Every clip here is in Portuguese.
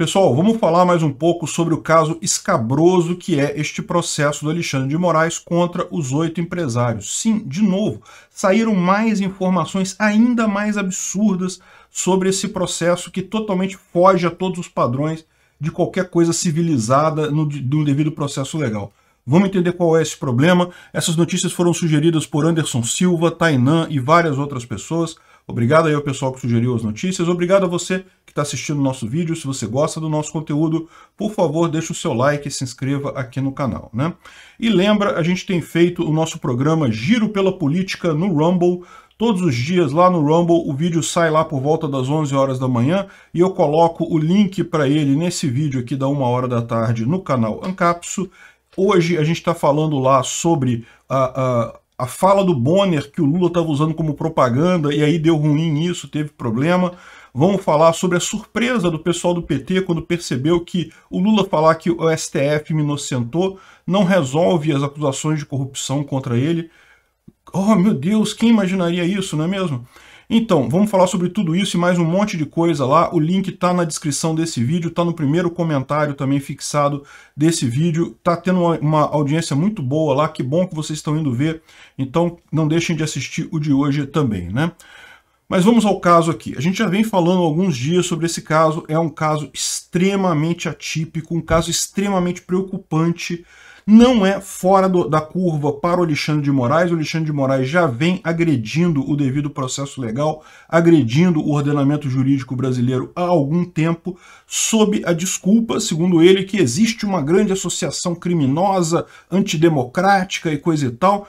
Pessoal, vamos falar mais um pouco sobre o caso escabroso que é este processo do Alexandre de Moraes contra os oito empresários. Sim, de novo, saíram mais informações ainda mais absurdas sobre esse processo que totalmente foge a todos os padrões de qualquer coisa civilizada no, devido processo legal. Vamos entender qual é esse problema. Essas notícias foram sugeridas por Anderson Silva, Tainan e várias outras pessoas. Obrigado aí ao pessoal que sugeriu as notícias. Obrigado a você que está assistindo o nosso vídeo. Se você gosta do nosso conteúdo, por favor, deixe o seu like e se inscreva aqui no canal. Né? E lembra, a gente tem feito o nosso programa Giro pela Política no Rumble. Todos os dias lá no Rumble, o vídeo sai lá por volta das 11 horas da manhã e eu coloco o link para ele nesse vídeo aqui da 1 hora da tarde no canal Ancapsu. Hoje a gente está falando lá sobre a, a a fala do Bonner que o Lula estava usando como propaganda e aí deu ruim isso, teve problema. Vamos falar sobre a surpresa do pessoal do PT quando percebeu que o Lula falar que o STF me inocentou não resolve as acusações de corrupção contra ele. Oh, meu Deus, quem imaginaria isso, não é mesmo? Então, vamos falar sobre tudo isso e mais um monte de coisa lá. O link está na descrição desse vídeo, está no primeiro comentário também fixado desse vídeo. Está tendo uma audiência muito boa lá, que bom que vocês estão indo ver. Então, não deixem de assistir o de hoje também, né? Mas vamos ao caso aqui. A gente já vem falando alguns dias sobre esse caso. É um caso extremamente atípico, um caso extremamente preocupante, não é fora do, da curva para o Alexandre de Moraes. O Alexandre de Moraes já vem agredindo o devido processo legal, agredindo o ordenamento jurídico brasileiro há algum tempo, sob a desculpa, segundo ele, que existe uma grande associação criminosa, antidemocrática e coisa e tal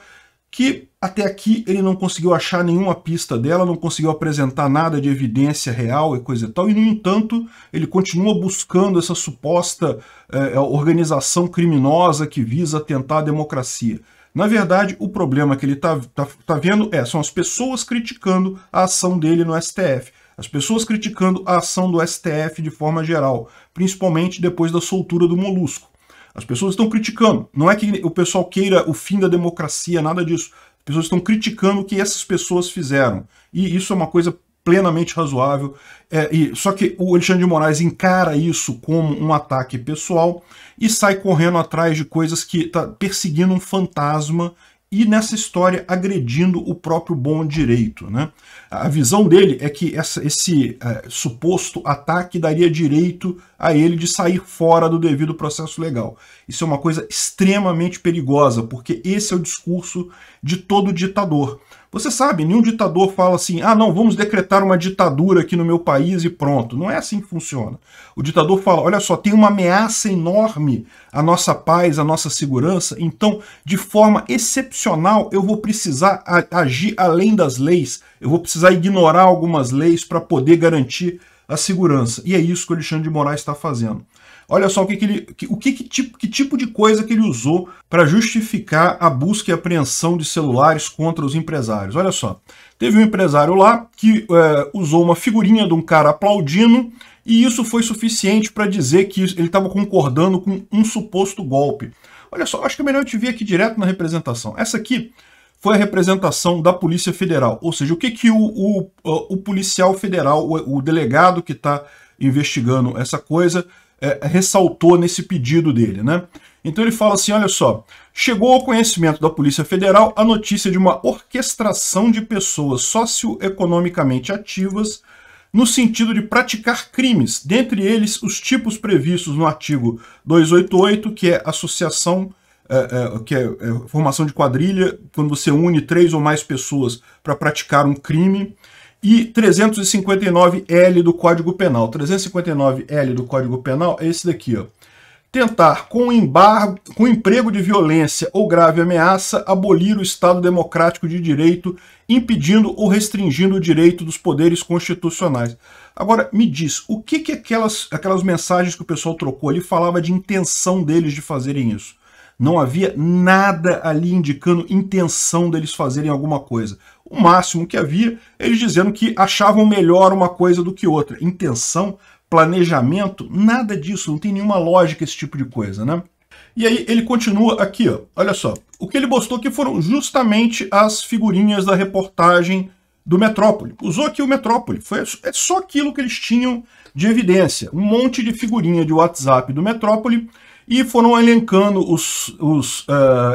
que até aqui ele não conseguiu achar nenhuma pista dela, não conseguiu apresentar nada de evidência real e coisa e tal, e no entanto ele continua buscando essa suposta eh, eh organização criminosa que visa atentar a democracia. Na verdade, o problema que ele está tá, tá vendo é, são as pessoas criticando a ação dele no STF. As pessoas criticando a ação do STF de forma geral, principalmente depois da soltura do Molusco. As pessoas estão criticando. Não é que o pessoal queira o fim da democracia, nada disso. As pessoas estão criticando o que essas pessoas fizeram. E isso é uma coisa plenamente razoável. É, e, só que o Alexandre de Moraes encara isso como um ataque pessoal e sai correndo atrás de coisas que está perseguindo um fantasma e nessa história agredindo o próprio bom direito. Né? A visão dele é que essa, esse é, suposto ataque daria direito a ele de sair fora do devido processo legal. Isso é uma coisa extremamente perigosa, porque esse é o discurso de todo ditador. Você sabe, nenhum ditador fala assim, ah, não, vamos decretar uma ditadura aqui no meu país e pronto. Não é assim que funciona. O ditador fala, olha só, tem uma ameaça enorme à nossa paz, à nossa segurança, então, de forma excepcional, eu vou precisar agir além das leis, eu vou precisar ignorar algumas leis para poder garantir a segurança. E é isso que o Alexandre de Moraes está fazendo. Olha só o que, que ele, o que, que, tipo, que tipo de coisa que ele usou para justificar a busca e apreensão de celulares contra os empresários. Olha só, teve um empresário lá que é, usou uma figurinha de um cara aplaudindo e isso foi suficiente para dizer que ele estava concordando com um suposto golpe. Olha só, acho que é melhor eu te ver aqui direto na representação. Essa aqui foi a representação da Polícia Federal. Ou seja, o que, que o, o, o policial federal, o, o delegado que está investigando essa coisa, é, ressaltou nesse pedido dele, né? Então ele fala assim, olha só, chegou ao conhecimento da Polícia Federal a notícia de uma orquestração de pessoas socioeconomicamente ativas no sentido de praticar crimes, dentre eles os tipos previstos no artigo 288, que é associação, é, é, que é, é formação de quadrilha, quando você une três ou mais pessoas para praticar um crime, e 359L do Código Penal. 359L do Código Penal é esse daqui, ó. Tentar, com embargo, com emprego de violência ou grave ameaça, abolir o Estado democrático de direito, impedindo ou restringindo o direito dos poderes constitucionais. Agora, me diz, o que, que aquelas, aquelas mensagens que o pessoal trocou ali falava de intenção deles de fazerem isso? Não havia nada ali indicando intenção deles fazerem alguma coisa o máximo que havia, eles dizendo que achavam melhor uma coisa do que outra. Intenção, planejamento, nada disso, não tem nenhuma lógica esse tipo de coisa, né? E aí ele continua aqui, ó, olha só. O que ele postou aqui foram justamente as figurinhas da reportagem do Metrópole. Usou aqui o Metrópole, foi, é só aquilo que eles tinham de evidência. Um monte de figurinha de WhatsApp do Metrópole e foram elencando os, os uh,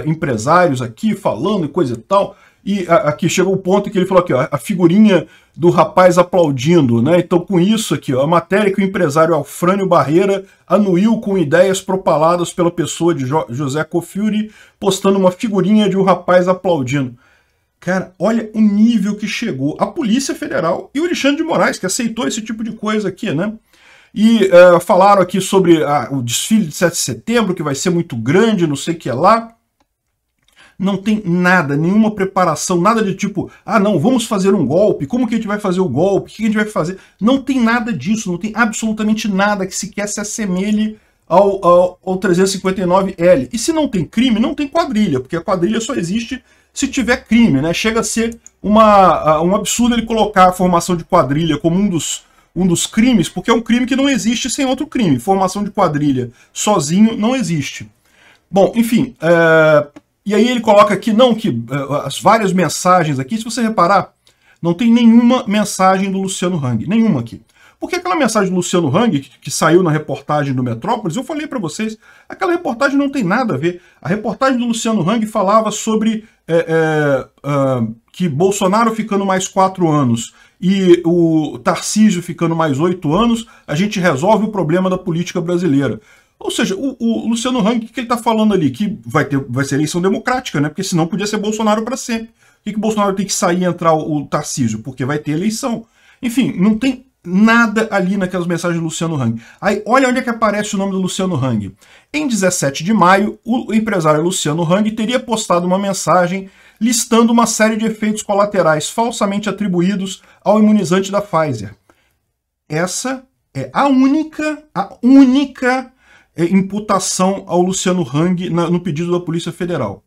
empresários aqui, falando e coisa e tal. E aqui chegou o ponto que ele falou aqui, ó, a figurinha do rapaz aplaudindo, né? Então, com isso aqui, ó, a matéria que o empresário Alfrânio Barreira anuiu com ideias propaladas pela pessoa de jo José Cofiuri, postando uma figurinha de um rapaz aplaudindo. Cara, olha o nível que chegou a Polícia Federal e o Alexandre de Moraes, que aceitou esse tipo de coisa aqui, né? E uh, falaram aqui sobre uh, o desfile de 7 de setembro, que vai ser muito grande, não sei o que é lá não tem nada, nenhuma preparação, nada de tipo, ah não, vamos fazer um golpe, como que a gente vai fazer o golpe, o que a gente vai fazer. Não tem nada disso, não tem absolutamente nada que sequer se assemelhe ao, ao, ao 359L. E se não tem crime, não tem quadrilha, porque a quadrilha só existe se tiver crime, né? Chega a ser uma, um absurdo ele colocar a formação de quadrilha como um dos, um dos crimes, porque é um crime que não existe sem outro crime. Formação de quadrilha sozinho não existe. Bom, enfim, é... E aí ele coloca aqui, não, que eh, as várias mensagens aqui, se você reparar, não tem nenhuma mensagem do Luciano Hang, nenhuma aqui. Porque aquela mensagem do Luciano Hang, que, que saiu na reportagem do Metrópolis, eu falei para vocês, aquela reportagem não tem nada a ver. A reportagem do Luciano Hang falava sobre é, é, que Bolsonaro ficando mais quatro anos e o Tarcísio ficando mais oito anos, a gente resolve o problema da política brasileira. Ou seja, o, o Luciano Hang, o que ele está falando ali? Que vai, ter, vai ser eleição democrática, né? Porque senão podia ser Bolsonaro para sempre. Por que, que Bolsonaro tem que sair e entrar o, o Tarcísio? Porque vai ter eleição. Enfim, não tem nada ali naquelas mensagens do Luciano Hang. Aí, olha onde é que aparece o nome do Luciano Hang. Em 17 de maio, o empresário Luciano Hang teria postado uma mensagem listando uma série de efeitos colaterais falsamente atribuídos ao imunizante da Pfizer. Essa é a única, a única é, imputação ao Luciano Hang na, no pedido da Polícia Federal.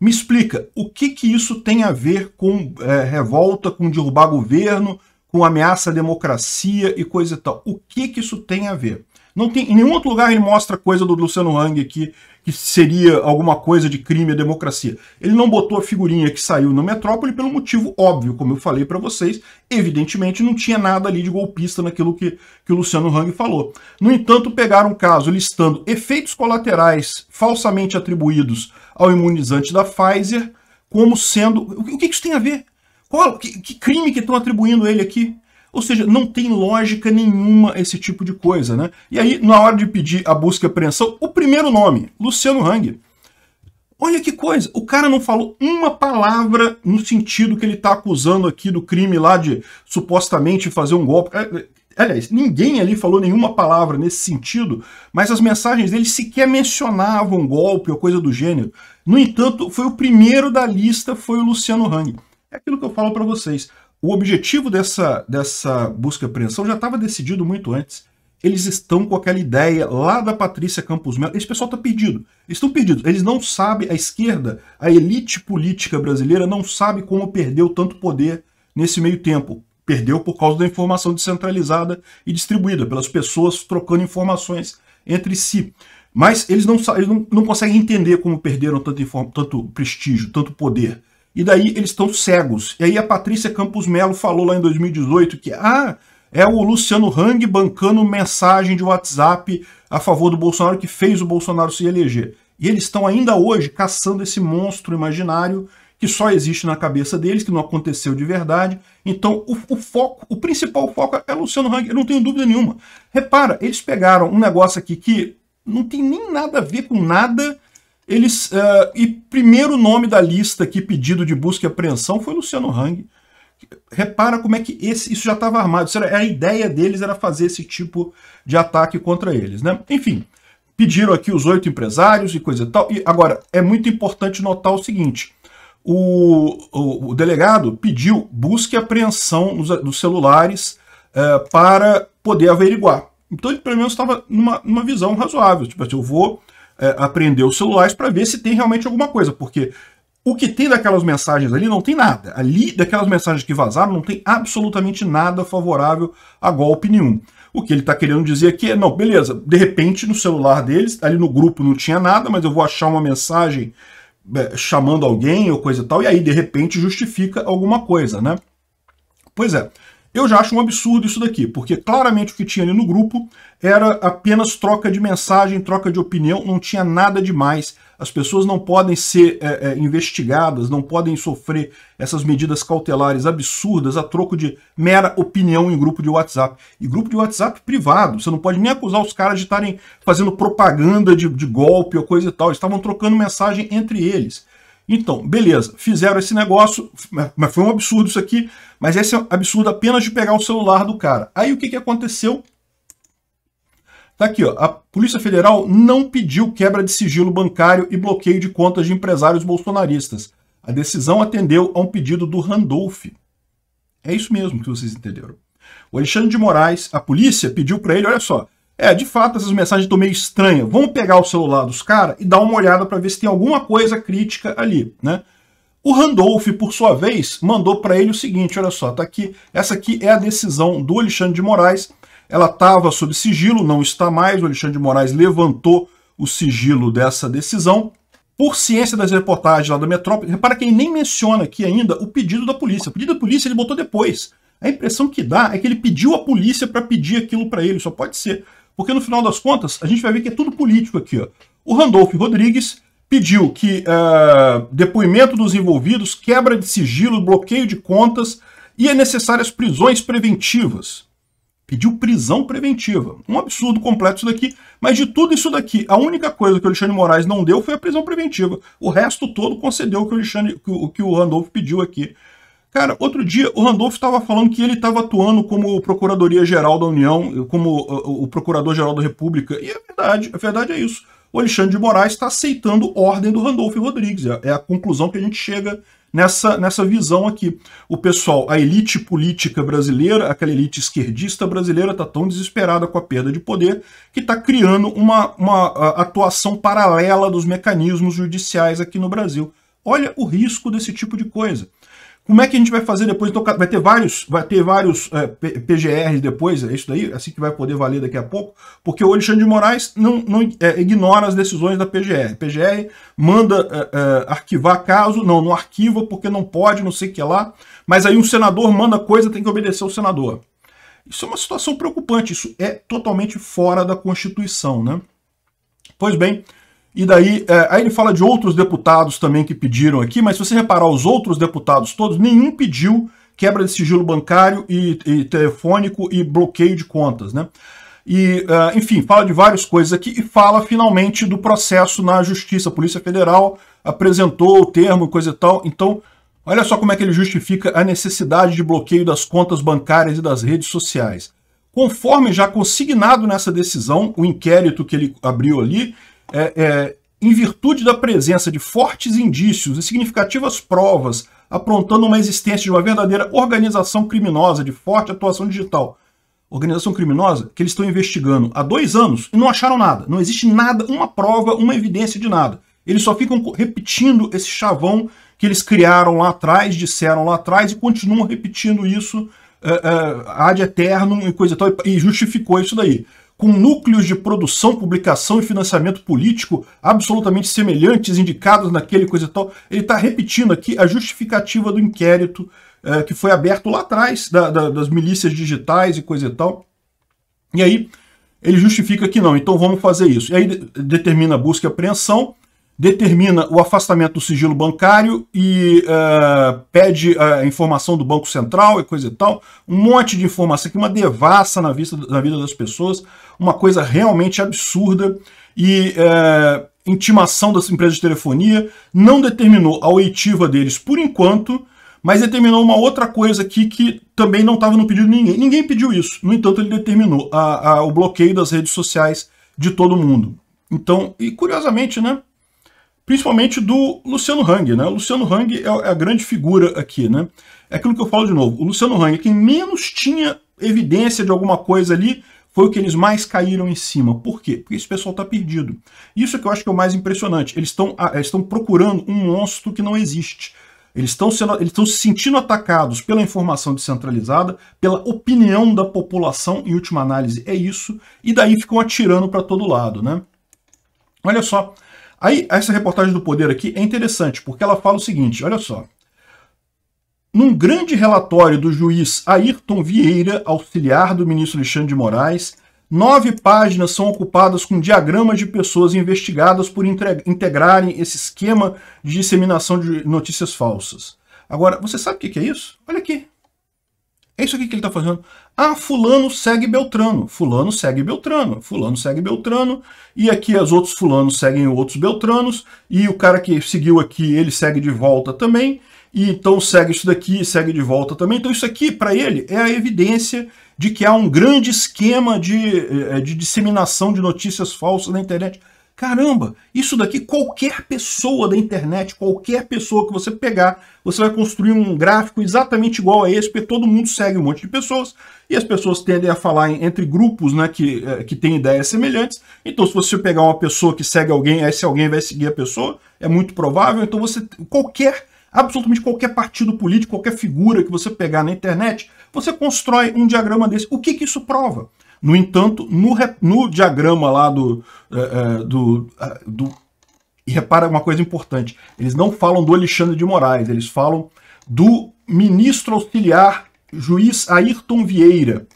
Me explica, o que, que isso tem a ver com é, revolta, com derrubar governo, com ameaça à democracia e coisa e tal? O que, que isso tem a ver? Não tem, em nenhum outro lugar ele mostra coisa do Luciano Hang aqui que seria alguma coisa de crime à democracia. Ele não botou a figurinha que saiu no Metrópole pelo motivo óbvio, como eu falei para vocês. Evidentemente não tinha nada ali de golpista naquilo que, que o Luciano Hang falou. No entanto, pegaram um caso listando efeitos colaterais falsamente atribuídos ao imunizante da Pfizer como sendo... O que isso tem a ver? Qual, que, que crime que estão atribuindo ele aqui? Ou seja, não tem lógica nenhuma esse tipo de coisa, né? E aí, na hora de pedir a busca e apreensão, o primeiro nome, Luciano Hang. Olha que coisa, o cara não falou uma palavra no sentido que ele está acusando aqui do crime lá de supostamente fazer um golpe. É, é, aliás, ninguém ali falou nenhuma palavra nesse sentido, mas as mensagens dele sequer mencionavam golpe ou coisa do gênero. No entanto, foi o primeiro da lista, foi o Luciano Hang. É aquilo que eu falo para vocês. O objetivo dessa, dessa busca e apreensão já estava decidido muito antes. Eles estão com aquela ideia lá da Patrícia Campos Melo. Esse pessoal está pedido. Eles estão perdidos. Eles não sabem, a esquerda, a elite política brasileira não sabe como perdeu tanto poder nesse meio tempo. Perdeu por causa da informação descentralizada e distribuída, pelas pessoas trocando informações entre si. Mas eles não, eles não, não conseguem entender como perderam tanto, tanto prestígio, tanto poder. E daí eles estão cegos. E aí a Patrícia Campos Melo falou lá em 2018 que ah, é o Luciano Hang bancando mensagem de WhatsApp a favor do Bolsonaro que fez o Bolsonaro se eleger. E eles estão ainda hoje caçando esse monstro imaginário que só existe na cabeça deles, que não aconteceu de verdade. Então, o, o, foco, o principal foco é Luciano Hang, eu não tenho dúvida nenhuma. Repara, eles pegaram um negócio aqui que não tem nem nada a ver com nada eles, uh, e primeiro nome da lista aqui, pedido de busca e apreensão, foi Luciano Hang. Repara como é que esse, isso já estava armado. era, a ideia deles era fazer esse tipo de ataque contra eles. Né? Enfim, pediram aqui os oito empresários e coisa e tal. E agora, é muito importante notar o seguinte: o, o, o delegado pediu busca e apreensão nos celulares uh, para poder averiguar. Então ele pelo menos estava numa, numa visão razoável. Tipo assim, eu vou é, aprender os celulares para ver se tem realmente alguma coisa, porque o que tem daquelas mensagens ali não tem nada. Ali, daquelas mensagens que vazaram, não tem absolutamente nada favorável a golpe nenhum. O que ele está querendo dizer aqui é, não, beleza, de repente no celular deles, ali no grupo não tinha nada, mas eu vou achar uma mensagem é, chamando alguém ou coisa e tal, e aí de repente justifica alguma coisa, né? Pois é, eu já acho um absurdo isso daqui, porque claramente o que tinha ali no grupo era apenas troca de mensagem, troca de opinião, não tinha nada demais. As pessoas não podem ser é, é, investigadas, não podem sofrer essas medidas cautelares absurdas a troco de mera opinião em grupo de WhatsApp. E grupo de WhatsApp privado, você não pode nem acusar os caras de estarem fazendo propaganda de, de golpe ou coisa e tal. Eles estavam trocando mensagem entre eles. Então, beleza, fizeram esse negócio, mas foi um absurdo isso aqui, mas esse é absurdo apenas de pegar o celular do cara. Aí o que, que aconteceu? Tá aqui, ó, a Polícia Federal não pediu quebra de sigilo bancário e bloqueio de contas de empresários bolsonaristas. A decisão atendeu a um pedido do Randolph. É isso mesmo que vocês entenderam. O Alexandre de Moraes, a polícia pediu para ele, olha só, é, de fato, essas mensagens estão meio estranhas. Vamos pegar o celular dos caras e dar uma olhada para ver se tem alguma coisa crítica ali, né? O Randolph, por sua vez, mandou para ele o seguinte, olha só, tá aqui, essa aqui é a decisão do Alexandre de Moraes. Ela estava sob sigilo, não está mais. O Alexandre de Moraes levantou o sigilo dessa decisão. Por ciência das reportagens lá da Metrópole, repara que ele nem menciona aqui ainda o pedido da polícia. O pedido da polícia ele botou depois. A impressão que dá é que ele pediu a polícia para pedir aquilo para ele, só pode ser. Porque no final das contas, a gente vai ver que é tudo político aqui. Ó. O Randolfo Rodrigues pediu que uh, depoimento dos envolvidos, quebra de sigilo, bloqueio de contas e é necessárias prisões preventivas. Pediu prisão preventiva. Um absurdo completo isso daqui, mas de tudo isso daqui, a única coisa que o Alexandre Moraes não deu foi a prisão preventiva. O resto todo concedeu o que o, Alexandre, o, que o Randolfo pediu aqui Cara, outro dia o Randolph estava falando que ele estava atuando como Procuradoria-Geral da União, como uh, uh, o Procurador-Geral da República, e é verdade, a verdade é isso. O Alexandre de Moraes está aceitando ordem do Randolph Rodrigues, é, é a conclusão que a gente chega nessa, nessa visão aqui. O pessoal, a elite política brasileira, aquela elite esquerdista brasileira, está tão desesperada com a perda de poder que está criando uma, uma atuação paralela dos mecanismos judiciais aqui no Brasil. Olha o risco desse tipo de coisa. Como é que a gente vai fazer depois? Então, vai ter vários, vai ter vários é, PGRs depois, é isso daí, é assim que vai poder valer daqui a pouco, porque o Alexandre de Moraes não, não é, ignora as decisões da PGR. PGR manda é, é, arquivar caso, não, não arquiva porque não pode, não sei o que lá, mas aí um senador manda coisa, tem que obedecer o senador. Isso é uma situação preocupante, isso é totalmente fora da Constituição, né? Pois bem, e daí, é, aí ele fala de outros deputados também que pediram aqui, mas se você reparar os outros deputados todos, nenhum pediu quebra de sigilo bancário e, e telefônico e bloqueio de contas, né? E, uh, enfim, fala de várias coisas aqui e fala finalmente do processo na Justiça. A Polícia Federal apresentou o termo e coisa e tal. Então, olha só como é que ele justifica a necessidade de bloqueio das contas bancárias e das redes sociais. Conforme já consignado nessa decisão, o inquérito que ele abriu ali, é, é, em virtude da presença de fortes indícios e significativas provas aprontando uma existência de uma verdadeira organização criminosa de forte atuação digital. Organização criminosa que eles estão investigando há dois anos e não acharam nada. Não existe nada, uma prova, uma evidência de nada. Eles só ficam repetindo esse chavão que eles criaram lá atrás, disseram lá atrás e continuam repetindo isso uh, uh, ad eternum e coisa e tal, e justificou isso daí com núcleos de produção, publicação e financiamento político absolutamente semelhantes, indicados naquele coisa e tal. Ele está repetindo aqui a justificativa do inquérito é, que foi aberto lá atrás, da, da, das milícias digitais e coisa e tal. E aí ele justifica que não, então vamos fazer isso. E aí determina a busca e apreensão, determina o afastamento do sigilo bancário e uh, pede a informação do Banco Central e coisa e tal. Um monte de informação que uma devassa na, vista, na vida das pessoas, uma coisa realmente absurda. E uh, intimação das empresas de telefonia não determinou a oitiva deles por enquanto, mas determinou uma outra coisa aqui que também não estava no pedido de ninguém. Ninguém pediu isso. No entanto, ele determinou a, a, o bloqueio das redes sociais de todo mundo. Então, e curiosamente, né? principalmente do Luciano Hang. Né? O Luciano Hang é, é a grande figura aqui. Né? É aquilo que eu falo de novo. O Luciano Hang, quem menos tinha evidência de alguma coisa ali, foi o que eles mais caíram em cima. Por quê? Porque esse pessoal está perdido. Isso é que eu acho que é o mais impressionante. Eles estão ah, procurando um monstro que não existe. Eles estão se sentindo atacados pela informação descentralizada, pela opinião da população, em última análise, é isso, e daí ficam atirando para todo lado, né? Olha só, Aí, essa reportagem do Poder aqui é interessante, porque ela fala o seguinte, olha só. Num grande relatório do juiz Ayrton Vieira, auxiliar do ministro Alexandre de Moraes, nove páginas são ocupadas com diagramas de pessoas investigadas por integrarem esse esquema de disseminação de notícias falsas. Agora, você sabe o que é isso? Olha aqui. É isso aqui que ele está fazendo. Ah, fulano segue Beltrano, fulano segue Beltrano, fulano segue Beltrano, e aqui os outros fulanos seguem outros Beltranos, e o cara que seguiu aqui, ele segue de volta também, e então segue isso daqui, segue de volta também. Então isso aqui, para ele, é a evidência de que há um grande esquema de, eh, de disseminação de notícias falsas na internet. Caramba, isso daqui qualquer pessoa da internet, qualquer pessoa que você pegar, você vai construir um gráfico exatamente igual a esse, porque todo mundo segue um monte de pessoas e as pessoas tendem a falar entre grupos né, que, eh, que têm ideias semelhantes. Então, se você pegar uma pessoa que segue alguém, aí se alguém vai seguir a pessoa, é muito provável. Então, você qualquer absolutamente qualquer partido político, qualquer figura que você pegar na internet, você constrói um diagrama desse. O que, que isso prova? No entanto, no, no diagrama lá do, é, é do, é, do, E repara uma coisa importante: eles não falam do Alexandre de Moraes, eles falam do ministro auxiliar juiz Ayrton Vieira.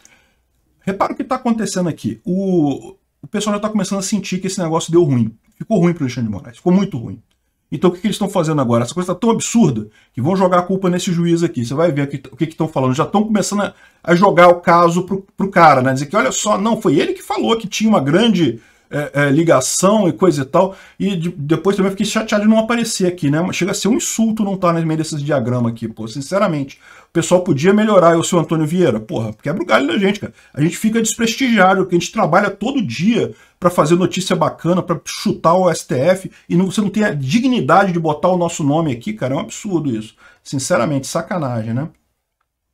Repara o que está acontecendo aqui. O, o pessoal já está começando a sentir que esse negócio deu ruim. Ficou ruim para o Alexandre de Moraes, ficou muito ruim. Então o que, que eles estão fazendo agora? Essa coisa está tão absurda que vão jogar a culpa nesse juiz aqui. Você vai ver o que estão falando. Já estão começando a, a, jogar o caso para pro cara, né? Dizer que, olha só, não, foi ele que falou que tinha uma grande é, é, ligação e coisa e tal. E de, depois também fiquei chateado de não aparecer aqui, né? chega a ser um insulto não estar tá no meio desses diagramas aqui, pô. Sinceramente, o pessoal podia melhorar. Eu, seu Antônio Vieira, porra, quebra é o galho da gente, cara. A gente fica desprestigiado, porque a gente trabalha todo dia para fazer notícia bacana, para chutar o STF, e não, você não tem a dignidade de botar o nosso nome aqui, cara. É um absurdo isso. Sinceramente, sacanagem, né?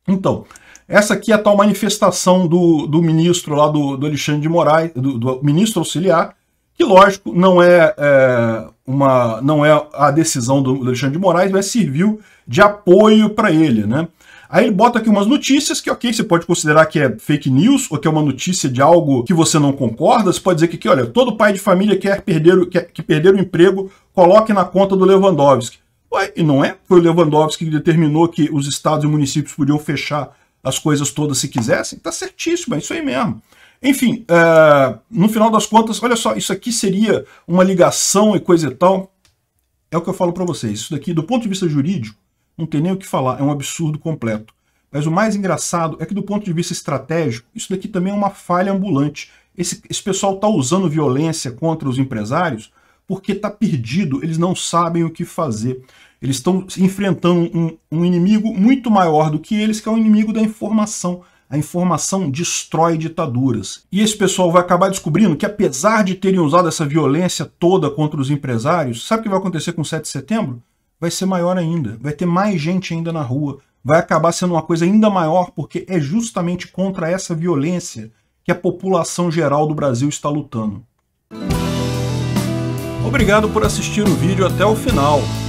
Então, essa aqui é a tal manifestação do, do ministro lá do, do Alexandre de Moraes, do, do ministro auxiliar, que lógico não é, é, uma não é a decisão do Alexandre de Moraes, mas serviu de apoio para ele, né? Aí ele bota aqui umas notícias que, ok, você pode considerar que é fake news ou que é uma notícia de algo que você não concorda. Você pode dizer que, aqui, olha, todo pai de família quer perder, quer, que perder o emprego, coloque na conta do Lewandowski. Ué, e não é? Foi o Lewandowski que determinou que os estados e municípios podiam fechar as coisas todas se quisessem, tá certíssimo, é isso aí mesmo. Enfim, é, no final das contas, olha só, isso aqui seria uma ligação e coisa e tal. É o que eu falo para vocês. Isso daqui, do ponto de vista jurídico, não tem nem o que falar, é um absurdo completo. Mas o mais engraçado é que, do ponto de vista estratégico, isso daqui também é uma falha ambulante. Esse, esse pessoal está usando violência contra os empresários porque está perdido, eles não sabem o que fazer. Eles estão enfrentando um, um, inimigo muito maior do que eles, que é o inimigo da informação. A informação destrói ditaduras. E esse pessoal vai acabar descobrindo que, apesar de terem usado essa violência toda contra os empresários, sabe o que vai acontecer com 7 de setembro? Vai ser maior ainda. Vai ter mais gente ainda na rua. Vai acabar sendo uma coisa ainda maior, porque é justamente contra essa violência que a população geral do Brasil está lutando. Obrigado por assistir o vídeo até o final.